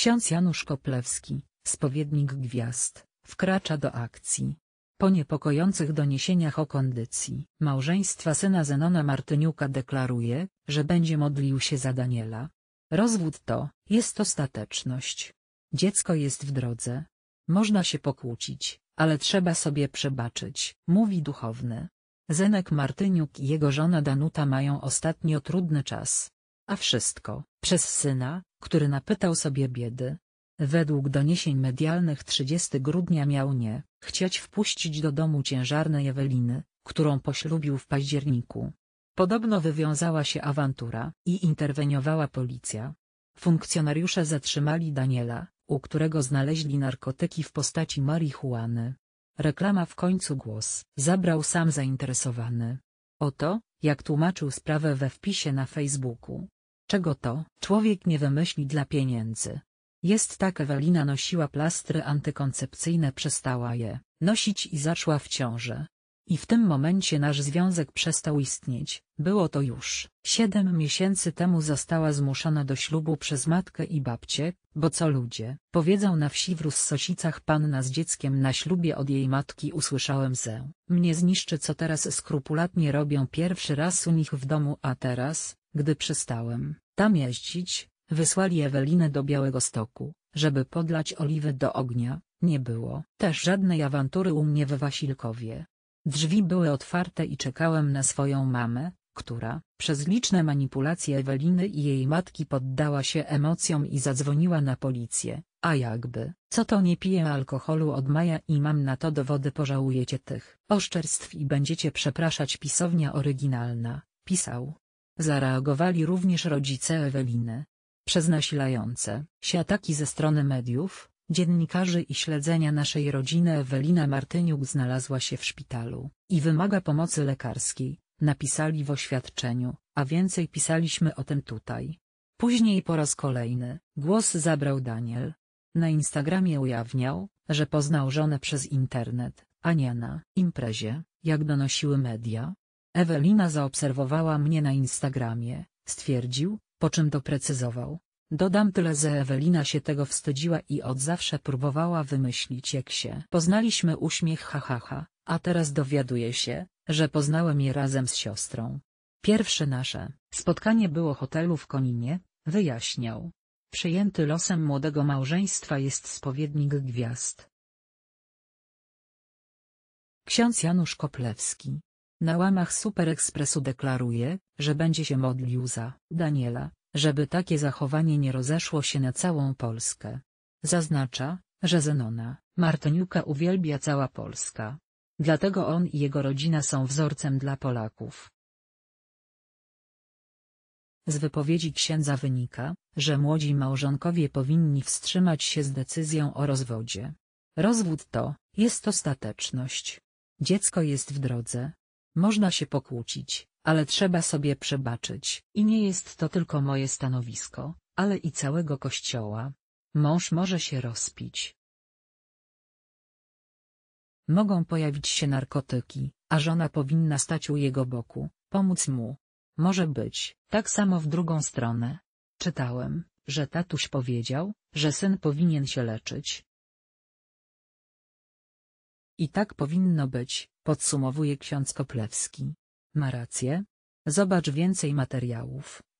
Ksiądz Janusz Koplewski, spowiednik gwiazd, wkracza do akcji. Po niepokojących doniesieniach o kondycji małżeństwa syna Zenona Martyniuka deklaruje, że będzie modlił się za Daniela. Rozwód to, jest ostateczność. Dziecko jest w drodze. Można się pokłócić, ale trzeba sobie przebaczyć, mówi duchowny. Zenek Martyniuk i jego żona Danuta mają ostatnio trudny czas. A wszystko, przez syna, który napytał sobie biedy. Według doniesień medialnych 30 grudnia miał nie chcieć wpuścić do domu ciężarnej Eweliny, którą poślubił w październiku. Podobno wywiązała się awantura i interweniowała policja. Funkcjonariusze zatrzymali Daniela, u którego znaleźli narkotyki w postaci marihuany. Reklama w końcu głos zabrał sam zainteresowany. Oto, jak tłumaczył sprawę we wpisie na Facebooku, Czego to? Człowiek nie wymyśli dla pieniędzy. Jest tak Ewelina nosiła plastry antykoncepcyjne przestała je nosić i zaszła w ciążę. I w tym momencie nasz związek przestał istnieć, było to już. Siedem miesięcy temu została zmuszona do ślubu przez matkę i babcię, bo co ludzie, powiedział na wsi w Sosicach panna z dzieckiem na ślubie od jej matki usłyszałem zę. Mnie zniszczy co teraz skrupulatnie robią pierwszy raz u nich w domu a teraz, gdy przestałem, tam jeździć, wysłali Ewelinę do Białego Stoku, żeby podlać oliwy do ognia, nie było też żadnej awantury u mnie w Wasilkowie. Drzwi były otwarte i czekałem na swoją mamę, która, przez liczne manipulacje Eweliny i jej matki poddała się emocjom i zadzwoniła na policję, a jakby, co to nie piję alkoholu od maja i mam na to dowody pożałujecie tych oszczerstw i będziecie przepraszać pisownia oryginalna, pisał. Zareagowali również rodzice Eweliny. Przez nasilające się ataki ze strony mediów, dziennikarzy i śledzenia naszej rodziny Ewelina Martyniuk znalazła się w szpitalu i wymaga pomocy lekarskiej, napisali w oświadczeniu, a więcej pisaliśmy o tym tutaj. Później po raz kolejny, głos zabrał Daniel. Na Instagramie ujawniał, że poznał żonę przez internet, a nie na imprezie, jak donosiły media, Ewelina zaobserwowała mnie na Instagramie, stwierdził, po czym doprecyzował. Dodam tyle, że Ewelina się tego wstydziła i od zawsze próbowała wymyślić jak się. Poznaliśmy uśmiech hahaha, ha, ha, a teraz dowiaduję się, że poznałem je razem z siostrą. Pierwsze nasze spotkanie było hotelu w Koninie, wyjaśniał. Przyjęty losem młodego małżeństwa jest spowiednik gwiazd. Ksiądz Janusz Koplewski na łamach Superekspresu deklaruje, że będzie się modlił za Daniela, żeby takie zachowanie nie rozeszło się na całą Polskę. Zaznacza, że Zenona, Martyniuka uwielbia cała Polska. Dlatego on i jego rodzina są wzorcem dla Polaków. Z wypowiedzi księdza wynika, że młodzi małżonkowie powinni wstrzymać się z decyzją o rozwodzie. Rozwód to, jest ostateczność. Dziecko jest w drodze, można się pokłócić, ale trzeba sobie przebaczyć. I nie jest to tylko moje stanowisko, ale i całego kościoła. Mąż może się rozpić. Mogą pojawić się narkotyki, a żona powinna stać u jego boku, pomóc mu. Może być, tak samo w drugą stronę. Czytałem, że tatuś powiedział, że syn powinien się leczyć. I tak powinno być, Podsumowuje ksiądz Koplewski. Ma rację? Zobacz więcej materiałów.